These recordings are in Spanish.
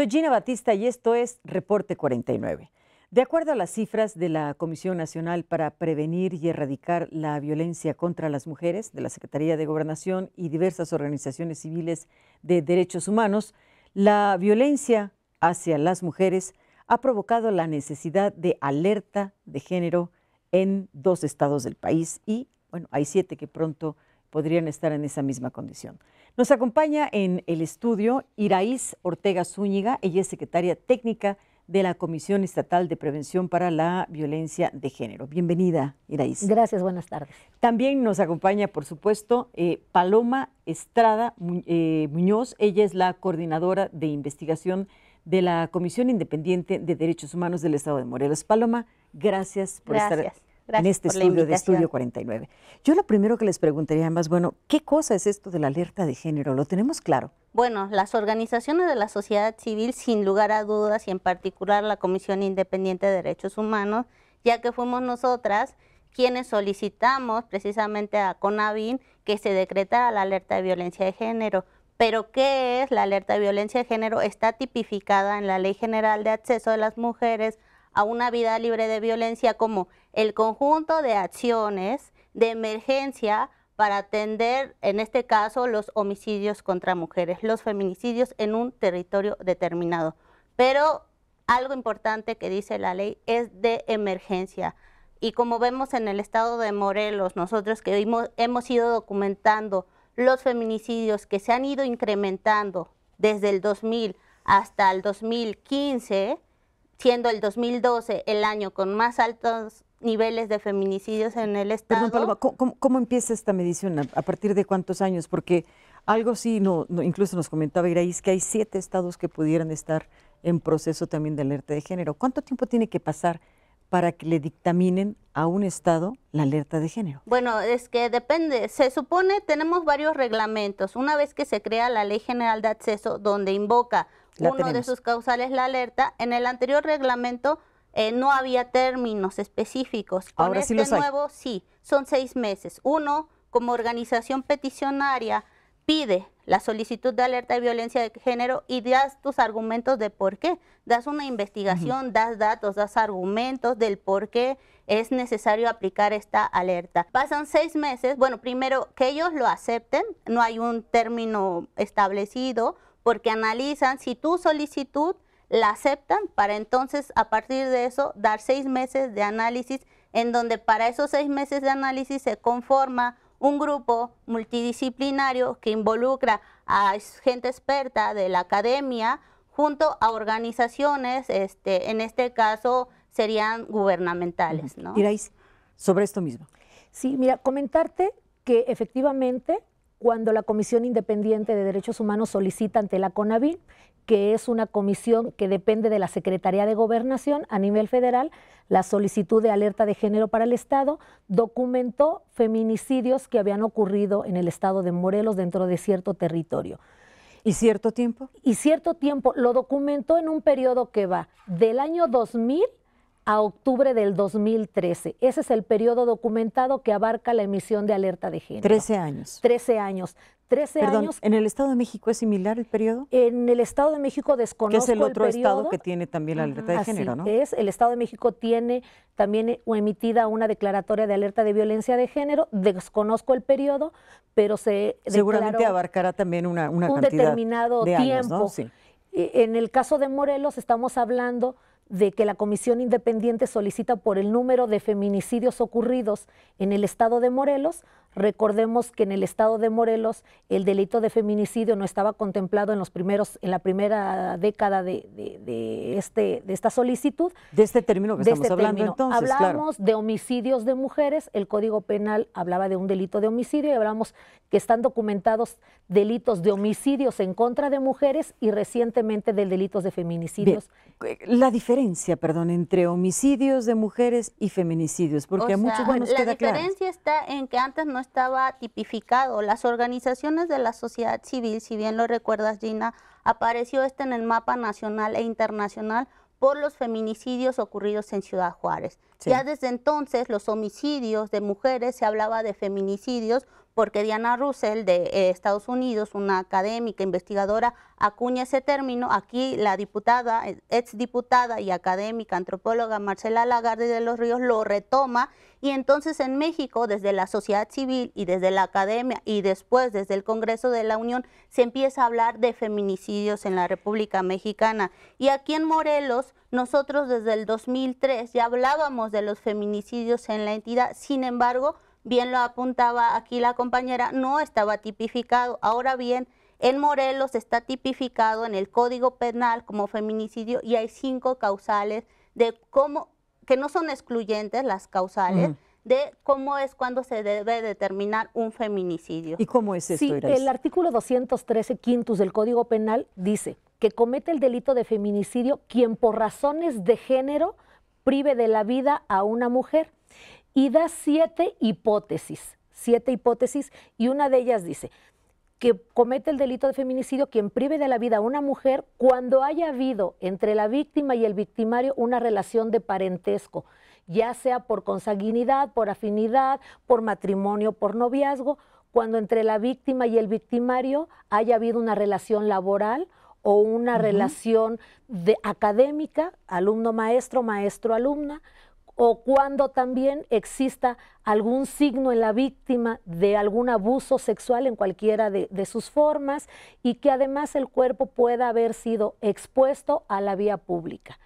Soy Gina Batista y esto es Reporte 49. De acuerdo a las cifras de la Comisión Nacional para Prevenir y Erradicar la Violencia contra las Mujeres, de la Secretaría de Gobernación y diversas organizaciones civiles de derechos humanos, la violencia hacia las mujeres ha provocado la necesidad de alerta de género en dos estados del país y, bueno, hay siete que pronto podrían estar en esa misma condición. Nos acompaña en el estudio Iraíz Ortega Zúñiga, ella es secretaria técnica de la Comisión Estatal de Prevención para la Violencia de Género. Bienvenida, Iraíz. Gracias, buenas tardes. También nos acompaña, por supuesto, eh, Paloma Estrada eh, Muñoz, ella es la coordinadora de investigación de la Comisión Independiente de Derechos Humanos del Estado de Morelos. Paloma, gracias por gracias. estar en este estudio de Estudio 49. Yo lo primero que les preguntaría más bueno, ¿qué cosa es esto de la alerta de género? ¿Lo tenemos claro? Bueno, las organizaciones de la sociedad civil, sin lugar a dudas, y en particular la Comisión Independiente de Derechos Humanos, ya que fuimos nosotras quienes solicitamos precisamente a CONAVIN que se decretara la alerta de violencia de género. Pero ¿qué es la alerta de violencia de género? Está tipificada en la Ley General de Acceso de las Mujeres a una vida libre de violencia como el conjunto de acciones de emergencia para atender, en este caso, los homicidios contra mujeres, los feminicidios en un territorio determinado. Pero algo importante que dice la ley es de emergencia. Y como vemos en el estado de Morelos, nosotros que hemos, hemos ido documentando los feminicidios que se han ido incrementando desde el 2000 hasta el 2015, siendo el 2012 el año con más altos niveles de feminicidios en el Estado. Perdón, Paloma, ¿cómo, empieza esta medición? ¿A partir de cuántos años? Porque algo sí, no, incluso nos comentaba es que hay siete estados que pudieran estar en proceso también de alerta de género. ¿Cuánto tiempo tiene que pasar para que le dictaminen a un estado la alerta de género? Bueno, es que depende. Se supone, tenemos varios reglamentos. Una vez que se crea la Ley General de Acceso, donde invoca uno de sus causales la alerta. En el anterior reglamento eh, no había términos específicos. Ahora este sí los nuevo sí, son seis meses. Uno, como organización peticionaria, pide la solicitud de alerta de violencia de género y das tus argumentos de por qué. Das una investigación, das datos, das argumentos del por qué es necesario aplicar esta alerta. Pasan seis meses, bueno, primero que ellos lo acepten, no hay un término establecido porque analizan si tu solicitud la aceptan para entonces a partir de eso dar seis meses de análisis en donde para esos seis meses de análisis se conforma un grupo multidisciplinario que involucra a gente experta de la academia junto a organizaciones, este, en este caso serían gubernamentales. ¿no? sobre esto mismo. Sí, mira, comentarte que efectivamente cuando la Comisión Independiente de Derechos Humanos solicita ante la CONAVIN, que es una comisión que depende de la Secretaría de Gobernación a nivel federal, la solicitud de alerta de género para el Estado, documentó feminicidios que habían ocurrido en el Estado de Morelos dentro de cierto territorio. ¿Y cierto tiempo? Y cierto tiempo. Lo documentó en un periodo que va del año 2000 a octubre del 2013. Ese es el periodo documentado que abarca la emisión de alerta de género. Trece años. Trece años. 13 Perdón, ¿En el Estado de México es similar el periodo? En el Estado de México desconozco. Que es el otro estado que tiene también la alerta de género, ¿no? Es, el Estado de México tiene también eh, emitida una declaratoria de alerta de violencia de género. Desconozco el periodo, pero se. Seguramente abarcará también una, una un determinado de tiempo. sí. Eh, en el caso de Morelos estamos hablando de que la Comisión Independiente solicita por el número de feminicidios ocurridos en el estado de Morelos Recordemos que en el estado de Morelos el delito de feminicidio no estaba contemplado en los primeros, en la primera década de, de, este, de esta solicitud. De este término que estamos este hablando entonces. hablamos de homicidios de mujeres, el Código Penal hablaba de un delito de homicidio y hablamos que están documentados delitos de homicidios en contra de mujeres y recientemente del delitos de feminicidios. Eh, la diferencia, perdón, entre homicidios de mujeres y feminicidios, porque a muchos nos la La diferencia está en que antes no estaba tipificado. Las organizaciones de la sociedad civil, si bien lo recuerdas Gina, apareció este en el mapa nacional e internacional por los feminicidios ocurridos en Ciudad Juárez. Ya desde entonces los homicidios de mujeres se hablaba de feminicidios porque Diana Russell de eh, Estados Unidos, una académica investigadora, acuña ese término. Aquí la diputada, eh, exdiputada y académica antropóloga Marcela Lagarde de los Ríos lo retoma y entonces en México desde la sociedad civil y desde la academia y después desde el Congreso de la Unión se empieza a hablar de feminicidios en la República Mexicana. Y aquí en Morelos nosotros desde el 2003 ya hablábamos de los feminicidios en la entidad, sin embargo, bien lo apuntaba aquí la compañera, no estaba tipificado. Ahora bien, en Morelos está tipificado en el Código Penal como feminicidio y hay cinco causales de cómo que no son excluyentes las causales de cómo es cuando se debe determinar un feminicidio. ¿Y cómo es esto? Sí, el artículo 213 quintus del Código Penal dice que comete el delito de feminicidio quien por razones de género prive de la vida a una mujer y da siete hipótesis, siete hipótesis y una de ellas dice que comete el delito de feminicidio quien prive de la vida a una mujer cuando haya habido entre la víctima y el victimario una relación de parentesco ya sea por consanguinidad, por afinidad, por matrimonio, por noviazgo, cuando entre la víctima y el victimario haya habido una relación laboral o una relación de académica, alumno-maestro, maestro-alumna, o cuando también exista algún signo en la víctima de algún abuso sexual en cualquiera de, sus formas y que además el cuerpo pueda haber sido expuesto a la vía pública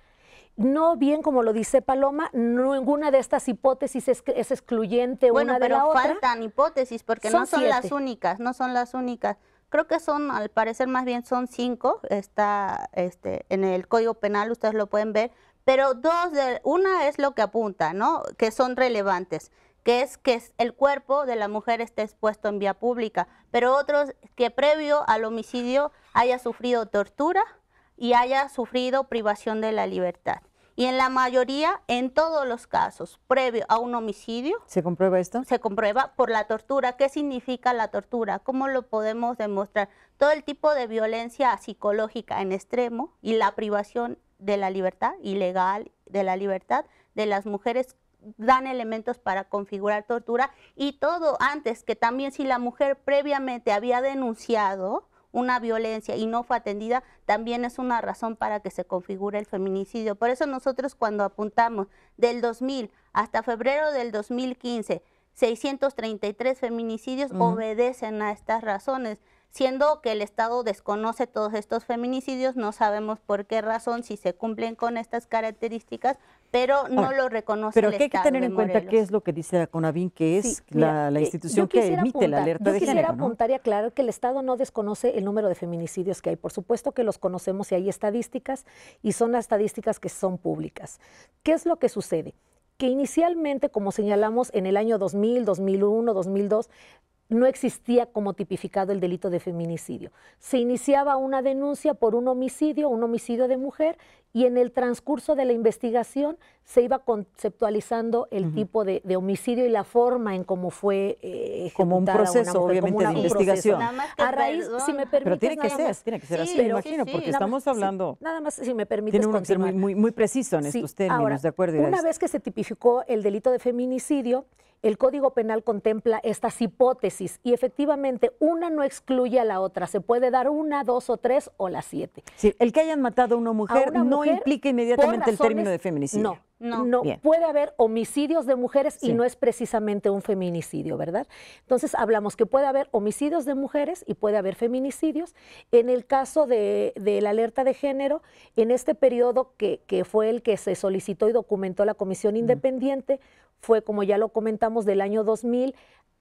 no bien como lo dice Paloma, ninguna de estas hipótesis es, excluyente bueno, una de la otra. Bueno, pero faltan hipótesis porque no son las únicas, no son las únicas. Creo que son, al parecer más bien son cinco, está este, en el Código Penal, ustedes lo pueden ver, pero dos, de, una es lo que apunta, ¿no? Que son relevantes que es que el cuerpo de la mujer esté expuesto en vía pública, pero otros que previo al homicidio haya sufrido tortura, y haya sufrido privación de la libertad. Y en la mayoría, en todos los casos, previo a un homicidio. ¿Se comprueba esto? Se comprueba por la tortura. ¿Qué significa la tortura? ¿Cómo lo podemos demostrar? Todo el tipo de violencia psicológica en extremo y la privación de la libertad, ilegal de la libertad de las mujeres dan elementos para configurar tortura y todo antes que también si la mujer previamente había denunciado, una violencia y no fue atendida, también es una razón para que se configure el feminicidio. Por eso nosotros cuando apuntamos del 2000 hasta febrero del 2015, 633 feminicidios obedecen a estas razones siendo que el Estado desconoce todos estos feminicidios, no sabemos por qué razón, si se cumplen con estas características, pero no lo reconoce pero el Pero hay que tener en cuenta qué es lo que dice la que es la, eh, institución que emite la alerta de género. Yo quisiera apuntar y aclarar que el Estado no desconoce el número de feminicidios que hay. Por supuesto que los conocemos y hay estadísticas, y son las estadísticas que son públicas. ¿Qué es lo que sucede? que inicialmente, como señalamos en el año 2000, 2001, 2002, no existía como tipificado el delito de feminicidio. Se iniciaba una denuncia por un homicidio, un homicidio de mujer, y en el transcurso de la investigación se iba conceptualizando el tipo de, homicidio y la forma en cómo fue eh, como un proceso obviamente de investigación. A raíz, si me permites, pero tiene que ser, así, me imagino, porque estamos hablando. nada más, si me permite... tiene que ser muy, muy, preciso en estos términos, de acuerdo. Una vez que se tipificó el delito de feminicidio, el Código Penal contempla estas hipótesis y efectivamente una no excluye a la otra. Se puede dar una, dos o tres o las siete. el que hayan matado una mujer, a una mujer no no implica inmediatamente el término de feminicidio. No, no. puede haber homicidios de mujeres y no es precisamente un feminicidio, ¿verdad? Entonces hablamos que puede haber homicidios de mujeres y puede haber feminicidios. En el caso de, la alerta de género, en este periodo que, fue el que se solicitó y documentó la Comisión mm. Independiente, fue, como ya lo comentamos, del año 2000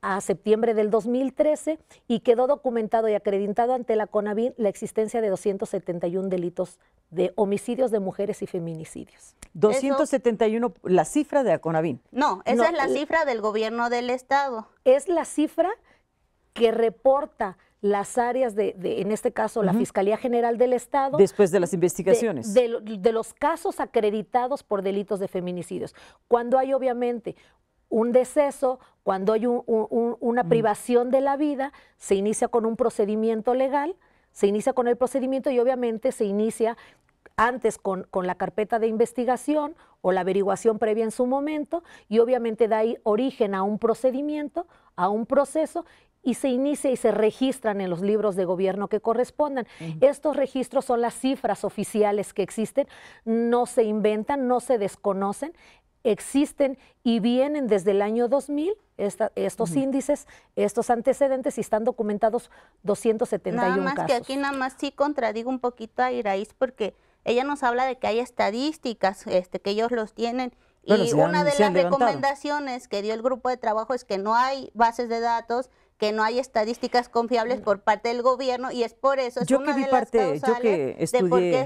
a septiembre del 2013 y quedó documentado y acreditado ante la CONAVIN la existencia de 271 delitos de homicidios de mujeres y feminicidios. 271, la cifra de la CONAVIN. No, esa es la cifra del gobierno del Estado. Es la cifra que reporta las áreas de, en este caso, la Fiscalía General del Estado. Después de las investigaciones. de, los casos acreditados por delitos de feminicidios. Cuando hay, obviamente, un deceso, cuando hay una mm. privación de la vida, se inicia con un procedimiento legal, se inicia con el procedimiento y obviamente se inicia antes con, la carpeta de investigación o la averiguación previa en su momento y obviamente da origen a un procedimiento, a un proceso y se inicia y se registran en los libros de gobierno que correspondan. Estos registros son las cifras oficiales que existen, no se inventan, no se desconocen, existen y vienen desde el año 2000 estos índices, estos antecedentes y están documentados 271 casos. Nada más que aquí nada más sí contradigo un poquito a Iraíz porque ella nos habla de que hay estadísticas, este, que ellos los tienen. y una de las recomendaciones que dio el grupo de trabajo es que no hay bases de datos, que no hay estadísticas confiables mm. por parte del gobierno y es por eso yo que vi parte, yo que estudié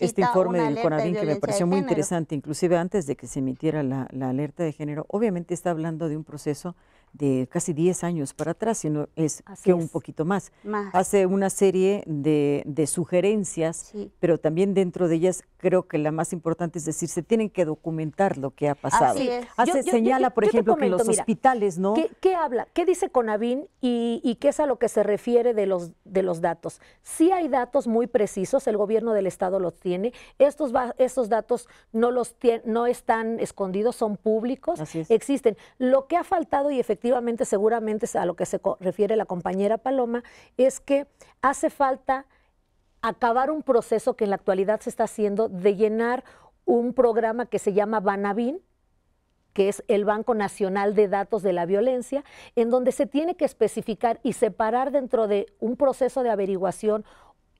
este informe del Coravín que me pareció muy interesante, inclusive antes de que se emitiera la, la alerta de género, obviamente está hablando de un proceso de casi 10 años para atrás, sino es que un poquito más. Hace una serie de, sugerencias, pero también dentro de ellas creo que la más importante es decir, se tienen que documentar lo que ha pasado. Hace, señala, por ejemplo, que los hospitales, ¿no? ¿qué, habla? ¿Qué dice Conavín y, qué es a lo que se refiere de los, de los datos? Sí hay datos muy precisos, el gobierno del estado los tiene, estos, va, datos no, los no están escondidos, son públicos, existen. Lo que ha faltado y efectivamente efectivamente, seguramente a lo que se refiere la compañera Paloma, es que hace falta acabar un proceso que en la actualidad se está haciendo de llenar un programa que se llama Banabin, que es el Banco Nacional de Datos de la Violencia, en donde se tiene que especificar y separar dentro de un proceso de averiguación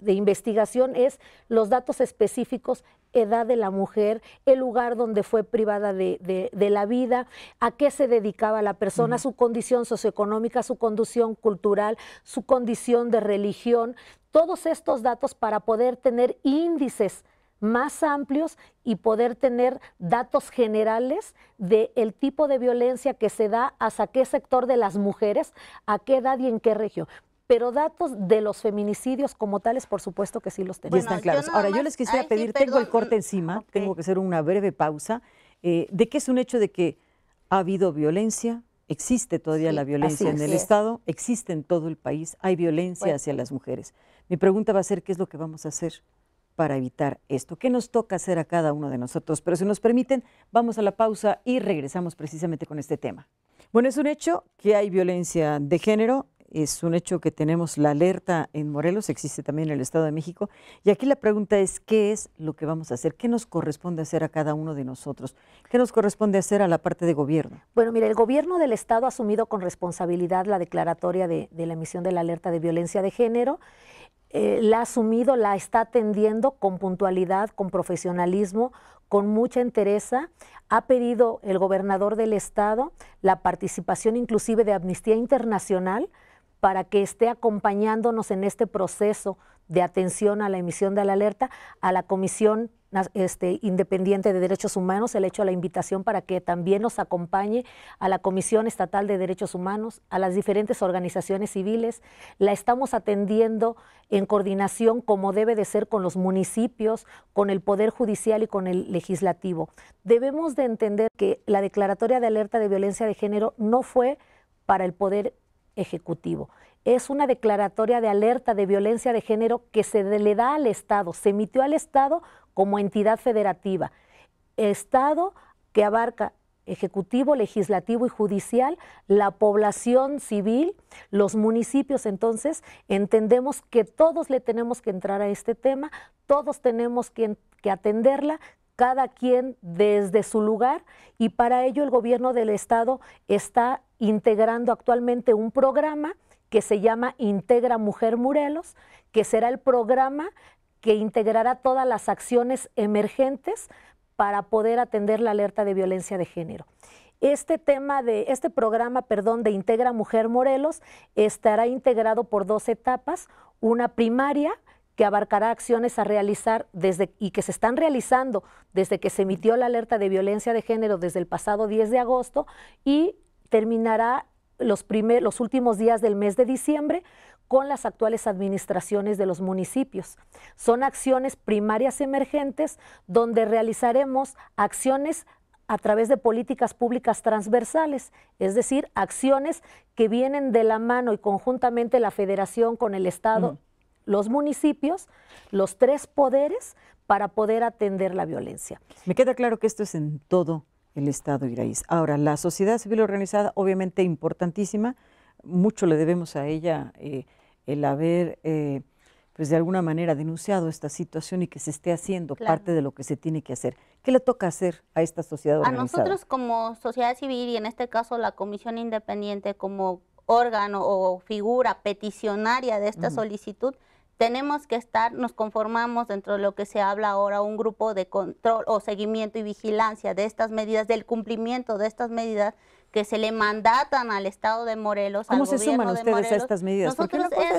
de investigación es los datos específicos edad de la mujer, el lugar donde fue privada de, la vida, a qué se dedicaba la persona, su condición socioeconómica, su condición cultural, su condición de religión, todos estos datos para poder tener índices más amplios y poder tener datos generales del el tipo de violencia que se da, hasta qué sector de las mujeres, a qué edad y en qué región pero datos de los feminicidios como tales, por supuesto que sí los tenemos. están claros. Ahora, yo les quisiera pedir, tengo el corte encima, tengo que hacer una breve pausa, eh, de que es un hecho de que ha habido violencia, existe todavía la violencia en el Estado, existe en todo el país, hay violencia hacia las mujeres. Mi pregunta va a ser, ¿qué es lo que vamos a hacer? para evitar esto. ¿Qué nos toca hacer a cada uno de nosotros? Pero si nos permiten, vamos a la pausa y regresamos precisamente con este tema. Bueno, es un hecho que hay violencia de género, es un hecho que tenemos la alerta en Morelos, existe también en el Estado de México. Y aquí la pregunta es, ¿qué es lo que vamos a hacer? ¿Qué nos corresponde hacer a cada uno de nosotros? ¿Qué nos corresponde hacer a la parte de gobierno? Bueno, mire, el gobierno del Estado ha asumido con responsabilidad la declaratoria de, la emisión de la alerta de violencia de género. Eh, la ha asumido, la está atendiendo con puntualidad, con profesionalismo, con mucha entereza. Ha pedido el gobernador del estado la participación inclusive de Amnistía Internacional, para que esté acompañándonos en este proceso de atención a la emisión de la alerta, a la Comisión este, Independiente de Derechos Humanos, el hecho la invitación para que también nos acompañe a la Comisión Estatal de Derechos Humanos, a las diferentes organizaciones civiles. La estamos atendiendo en coordinación como debe de ser con los municipios, con el Poder Judicial y con el Legislativo. Debemos de entender que la declaratoria de alerta de violencia de género no fue para el Poder Ejecutivo. Es una declaratoria de alerta de violencia de género que se le da al Estado, se emitió al Estado como entidad federativa. Estado que abarca ejecutivo, legislativo y judicial, la población civil, los municipios, entonces entendemos que todos le tenemos que entrar a este tema, todos tenemos que, que atenderla, cada quien desde su lugar y para ello el gobierno del estado está integrando actualmente un programa que se llama Integra Mujer Morelos, que será el programa que integrará todas las acciones emergentes para poder atender la alerta de violencia de género. Este tema de este programa, perdón, de Integra Mujer Morelos estará integrado por dos etapas, una primaria, que abarcará acciones a realizar desde, y que se están realizando desde que se emitió la alerta de violencia de género desde el pasado 10 de agosto y terminará los, los últimos días del mes de diciembre con las actuales administraciones de los municipios. Son acciones primarias emergentes donde realizaremos acciones a través de políticas públicas transversales, es decir, acciones que vienen de la mano y conjuntamente la federación con el Estado los municipios, los tres poderes, para poder atender la violencia. Me queda claro que esto es en todo el Estado Iraíz. Ahora, la sociedad civil organizada, obviamente importantísima, mucho le debemos a ella eh, el haber, eh, pues de alguna manera, denunciado esta situación y que se esté haciendo parte de lo que se tiene que hacer. ¿Qué le toca hacer a esta sociedad organizada? A nosotros como sociedad civil y en este caso la Comisión Independiente como órgano o figura peticionaria de esta mm. solicitud, tenemos que estar, nos conformamos dentro de lo que se habla ahora, un grupo de control o seguimiento y vigilancia de estas medidas, del cumplimiento de estas medidas que se le mandatan al Estado de Morelos. ¿Cómo al se gobierno Morelos. a estas medidas? Nosotros Porque es,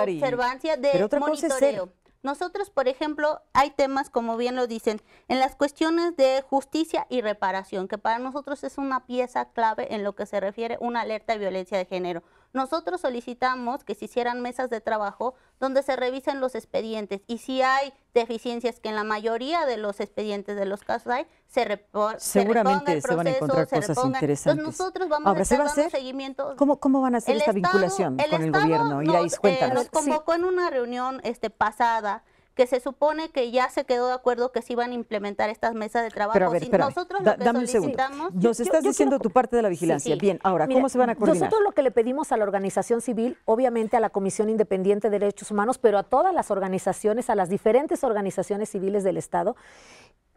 observancia, de monitoreo. Nosotros, por ejemplo, hay temas, como bien lo dicen, en las cuestiones de justicia y reparación, que para nosotros es una pieza clave en lo que se refiere una alerta de violencia de género. Nosotros solicitamos que se hicieran mesas de trabajo donde se revisen los expedientes y si hay deficiencias que en la mayoría de los expedientes de los casos hay, se, Seguramente se van a encontrar cosas interesantes. nosotros vamos a estar ¿se seguimiento. ¿Cómo, ¿Cómo van a hacer esta vinculación con el gobierno? Nos, y eh, nos, nos convocó en una reunión este, pasada que se supone que ya se quedó de acuerdo que se iban a implementar estas mesas de trabajo. Pero nosotros lo Nos estás diciendo tu parte de la vigilancia. Bien, ahora, ¿cómo se van a coordinar? Nosotros lo que le pedimos a la organización civil, obviamente a la Comisión Independiente de Derechos Humanos, pero a todas las organizaciones, a las diferentes organizaciones civiles del Estado,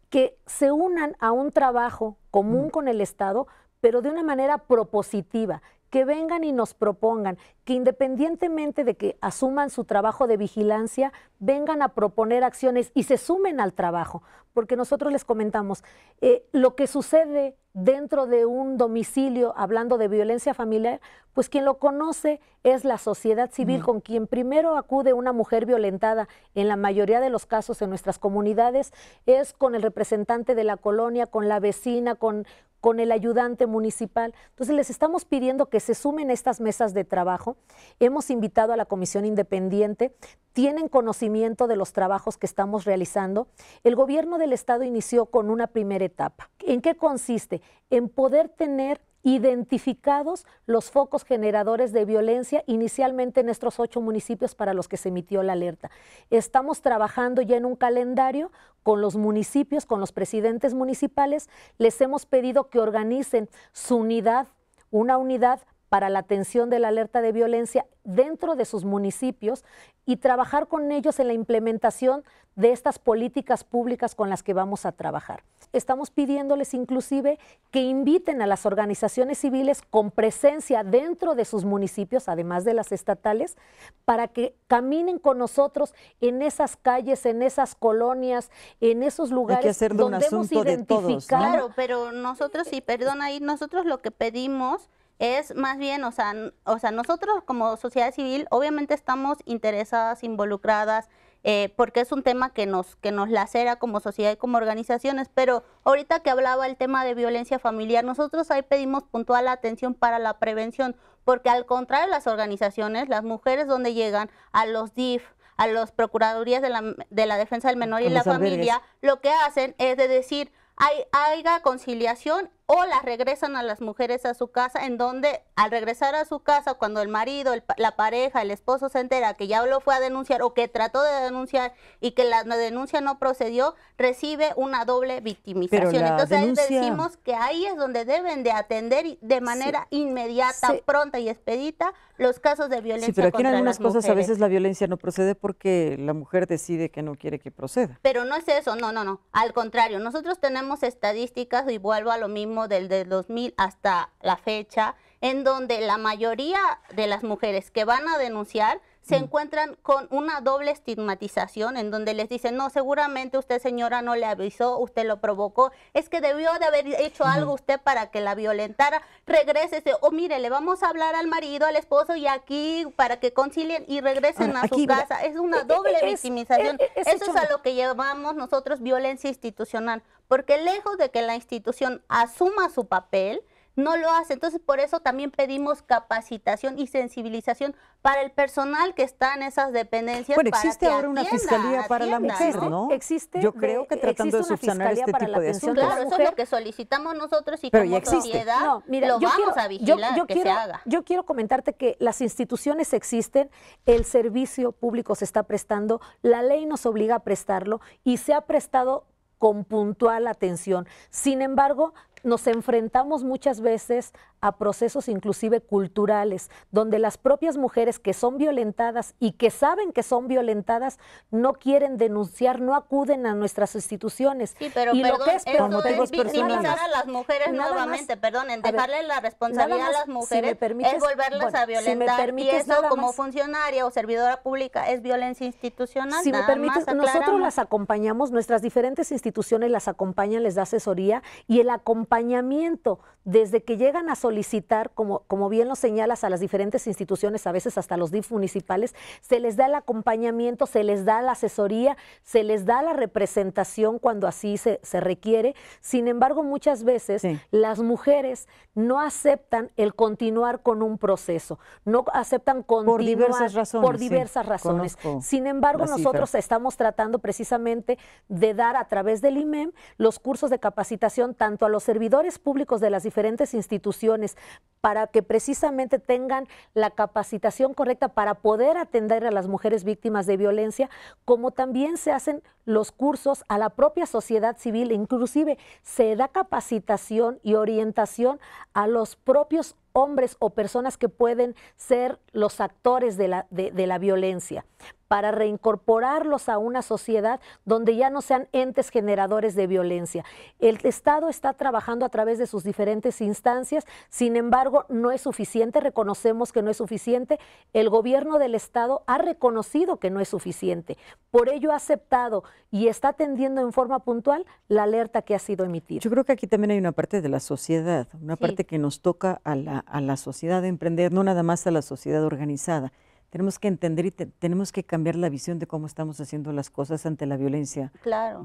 que se unan a un trabajo común mm. con el Estado, pero de una manera propositiva, que vengan y nos propongan, que independientemente de que asuman su trabajo de vigilancia, vengan a proponer acciones y se sumen al trabajo, porque nosotros les comentamos, eh, lo que sucede dentro de un domicilio, hablando de violencia familiar, pues quien lo conoce es la sociedad civil, con quien primero acude una mujer violentada, en la mayoría de los casos en nuestras comunidades, es con el representante de la colonia, con la vecina, con, con el ayudante municipal. Entonces les estamos pidiendo que se sumen a estas mesas de trabajo. Hemos invitado a la comisión independiente, tienen conocimiento de los trabajos que estamos realizando. El gobierno del estado inició con una primera etapa. ¿En qué consiste? En poder tener identificados los focos generadores de violencia inicialmente en estos ocho municipios para los que se emitió la alerta. Estamos trabajando ya en un calendario con los municipios, con los presidentes municipales. Les hemos pedido que organicen su unidad, una unidad para la atención de la alerta de violencia dentro de sus municipios y trabajar con ellos en la implementación de estas políticas públicas con las que vamos a trabajar. Estamos pidiéndoles inclusive que inviten a las organizaciones civiles con presencia dentro de sus municipios, además de las estatales, para que caminen con nosotros en esas calles, en esas colonias, en esos lugares donde hemos identificado. Claro, pero nosotros, y perdona, ahí, nosotros lo que pedimos es más bien, o sea, o sea, nosotros como sociedad civil obviamente estamos interesadas, involucradas, eh, porque es un tema que nos, que nos lacera como sociedad y como organizaciones, pero ahorita que hablaba el tema de violencia familiar, nosotros ahí pedimos puntual atención para la prevención, porque al contrario las organizaciones, las mujeres donde llegan a los DIF, a las Procuradurías de la, de la Defensa del Menor y la Familia, lo que hacen es de decir, hay, haya conciliación o las regresan a las mujeres a su casa, en donde al regresar a su casa, cuando el marido, la pareja, el esposo se entera que ya lo fue a denunciar o que trató de denunciar y que la denuncia no procedió, recibe una doble victimización. Entonces decimos que ahí es donde deben de atender de manera inmediata, pronta y expedita los casos de violencia. Sí, pero aquí en algunas cosas a veces la violencia no procede porque la mujer decide que no quiere que proceda. Pero no es eso, no, no, no. Al contrario, nosotros tenemos estadísticas y vuelvo a lo mismo del 2000 hasta la fecha, en donde la mayoría de las mujeres que van a denunciar se mm. encuentran con una doble estigmatización en donde les dicen, no, seguramente usted señora no le avisó, usted lo provocó, es que debió de haber hecho algo usted para que la violentara, regrésese, o mire, le vamos a hablar al marido, al esposo y aquí para que concilien y regresen ah, a su casa. Es una e, e, doble e, victimización. Eso es a lo que llamamos nosotros violencia institucional porque lejos de que la institución asuma su papel, no lo hace. Entonces, por eso también pedimos capacitación y sensibilización para el personal que está en esas dependencias. Bueno, existe ahora una fiscalía para la mujer, ¿no? Existe. Yo creo que eh, tratando de subsanar este para tipo de Claro, eso es lo que solicitamos nosotros y como sociedad lo vamos a vigilar que se haga. Yo quiero comentarte que las instituciones existen, el servicio público se está prestando, la ley nos obliga a prestarlo y se ha prestado con puntual atención. Sin embargo, nos enfrentamos muchas veces a procesos inclusive culturales, donde las propias mujeres que son violentadas y que saben que son violentadas no quieren denunciar, no acuden a nuestras instituciones. pero y lo que es, eso es victimizar a las mujeres nuevamente, perdonen, dejarle la responsabilidad a las mujeres es volverlas a violentar. y eso como funcionaria o servidora pública es violencia institucional. Si me permites, nosotros las acompañamos, nuestras diferentes instituciones las acompañan, les da asesoría y el acompañamiento acompañamiento desde que llegan a solicitar, como, como bien lo señalas, a las diferentes instituciones, a veces hasta los DIF municipales, se les da el acompañamiento, se les da la asesoría, se les da la representación cuando así se, requiere. Sin embargo, muchas veces las mujeres no aceptan el continuar con un proceso, no aceptan continuar por diversas razones. Por diversas razones. Sin embargo, nosotros estamos tratando precisamente de dar a través del IMEM e los cursos de capacitación tanto a los servicios servidores públicos de las diferentes instituciones para que precisamente tengan la capacitación correcta para poder atender a las mujeres víctimas de violencia, como también se hacen los cursos a la propia sociedad civil, inclusive se da capacitación y orientación a los propios hombres o personas que pueden ser los actores de la, de, la violencia, para reincorporarlos a una sociedad donde ya no sean entes generadores de violencia. El Estado está trabajando a través de sus diferentes instancias, sin embargo, no es suficiente, reconocemos que no es suficiente, el gobierno del Estado ha reconocido que no es suficiente, por ello ha aceptado y está atendiendo en forma puntual la alerta que ha sido emitida. Yo creo que aquí también hay una parte de la sociedad, una parte que nos toca a la, a la sociedad de emprender, no nada más a la sociedad organizada, tenemos que entender y tenemos que cambiar la visión de cómo estamos haciendo las cosas ante la violencia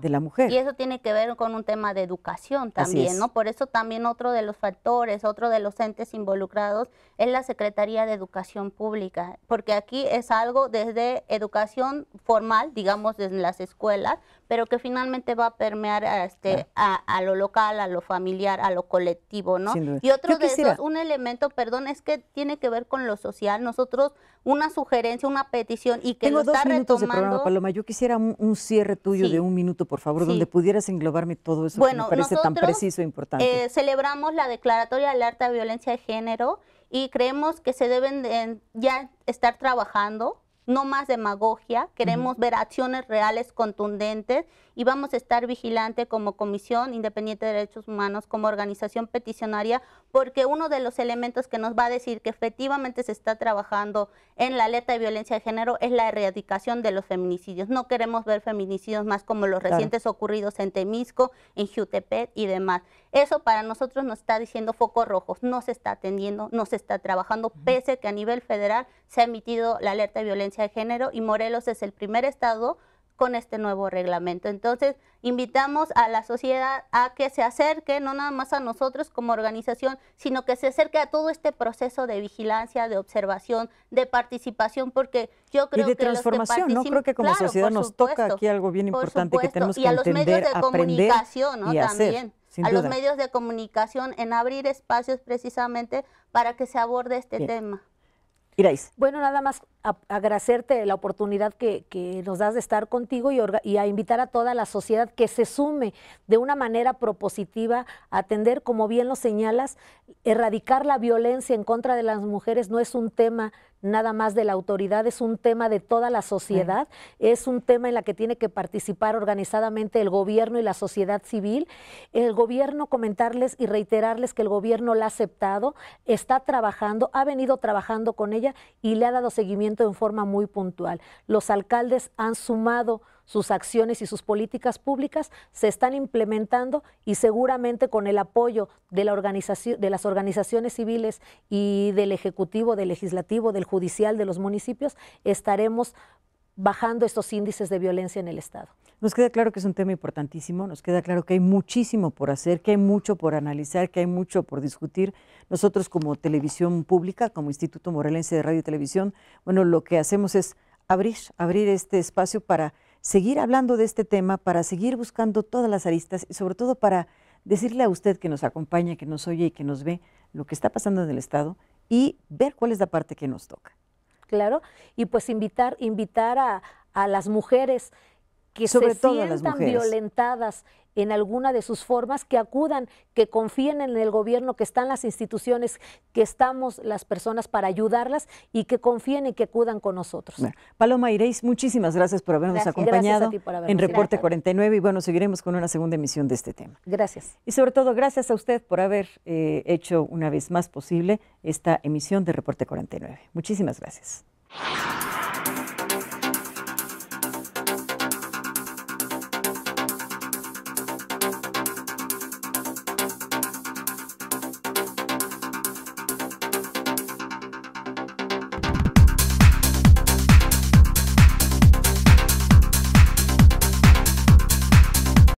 de la mujer. Y eso tiene que ver con un tema de educación también, ¿no? Por eso también otro de los factores, otro de los entes involucrados es la Secretaría de Educación Pública, porque aquí es algo desde educación formal, digamos, desde las escuelas, pero que finalmente va a permear a, este, a, lo local, a lo familiar, a lo colectivo, ¿no? Y otro de esos, un elemento, perdón, es que tiene que ver con lo social. Nosotros, una sugerencia, una petición y que nos está dos minutos de programa, Paloma. Yo quisiera un, cierre tuyo de un minuto, por favor, donde pudieras englobarme todo eso que parece tan preciso e importante. Eh, celebramos la Declaratoria de Alerta de Violencia de Género y creemos que se deben ya estar trabajando no más demagogia, queremos ver acciones reales contundentes y vamos a estar vigilante como Comisión Independiente de Derechos Humanos, como organización peticionaria, porque uno de los elementos que nos va a decir que efectivamente se está trabajando en la alerta de violencia de género es la erradicación de los feminicidios. No queremos ver feminicidios más como los recientes ocurridos en Temisco, en Jutepet y demás. Eso para nosotros nos está diciendo focos rojos, no se está atendiendo, no se está trabajando, pese que a nivel federal se ha emitido la alerta de violencia de género y Morelos es el primer estado con este nuevo reglamento. Entonces, invitamos a la sociedad a que se acerque, no nada más a nosotros como organización, sino que se acerque a todo este proceso de vigilancia, de observación, de participación, porque yo creo que... de transformación, ¿no? Creo que como sociedad nos toca aquí algo bien importante que tenemos que entender, Y a los medios de comunicación, ¿no? También. a los medios de comunicación en abrir espacios precisamente para que se aborde este tema. Irais. Bueno, nada más agradecerte la oportunidad que, nos das de estar contigo y, a invitar a toda la sociedad que se sume de una manera propositiva a atender, como bien lo señalas, erradicar la violencia en contra de las mujeres no es un tema nada más de la autoridad, es un tema de toda la sociedad, es un tema en la que tiene que participar organizadamente el gobierno y la sociedad civil. El gobierno, comentarles y reiterarles que el gobierno la ha aceptado, está trabajando, ha venido trabajando con ella y le ha dado seguimiento en forma muy puntual. Los alcaldes han sumado sus acciones y sus políticas públicas se están implementando y seguramente con el apoyo de, la de las organizaciones civiles y del Ejecutivo, del Legislativo, del Judicial, de los municipios, estaremos bajando estos índices de violencia en el Estado. Nos queda claro que es un tema importantísimo, nos queda claro que hay muchísimo por hacer, que hay mucho por analizar, que hay mucho por discutir. Nosotros como televisión pública, como Instituto Morelense de Radio y Televisión, bueno, lo que hacemos es abrir, abrir este espacio para seguir hablando de este tema, para seguir buscando todas las aristas y sobre todo para decirle a usted que nos acompaña, que nos oye y que nos ve lo que está pasando en el Estado y ver cuál es la parte que nos toca claro, y pues invitar, invitar a, a las mujeres que Sobre se sientan violentadas en alguna de sus formas, que acudan, que confíen en el gobierno, que están las instituciones, que estamos las personas para ayudarlas y que confíen y que acudan con nosotros. Paloma Ireis, muchísimas gracias por habernos acompañado en Reporte 49 y bueno, seguiremos con una segunda emisión de este tema. Gracias. Y sobre todo, gracias a usted por haber eh, hecho una vez más posible esta emisión de Reporte 49. Muchísimas gracias.